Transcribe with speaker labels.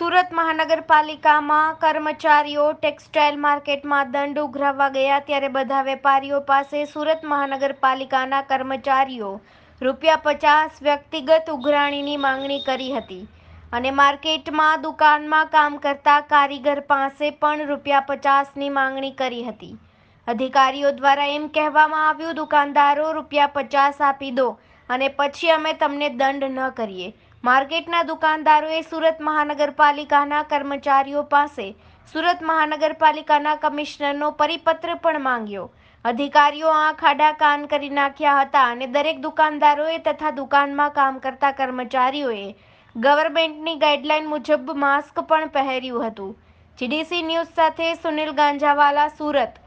Speaker 1: સુરત મહાનગરપાલિકામાં કર્મચારીઓ ટેક્સટાઇલ માર્કેટમાં દંડ ઉઘરાવવા ગયા ત્યારે બધા વેપારીઓ પાસે સુરત મહાનગરપાલિકાના કર્મચારીઓ રૂપિયા પચાસ વ્યક્તિગત ઉઘરાણીની માંગણી કરી હતી અને માર્કેટમાં દુકાનમાં કામ કરતા કારીગર પાસે પણ રૂપિયા પચાસની માંગણી કરી હતી અધિકારીઓ દ્વારા એમ કહેવામાં આવ્યું દુકાનદારો રૂપિયા પચાસ આપી દો અને પછી અમે તમને દંડ ન કરીએ માર્કેટના દુકાનદારોએ સુરત મહાનગરપાલિકાના કર્મચારીઓ પાસે સુરત મહાનગરપાલિકાના કમિશનરનો પરિપત્ર પણ માંગ્યો અધિકારીઓ આ ખાડા કાન કરી નાખ્યા હતા અને દરેક દુકાનદારોએ તથા દુકાનમાં કામ કરતા કર્મચારીઓએ ગવર્મેન્ટની ગાઈડલાઈન મુજબ માસ્ક પણ પહેર્યું હતું જીડીસી ન્યૂઝ સાથે સુનિલ ગાંજાવાલા સુરત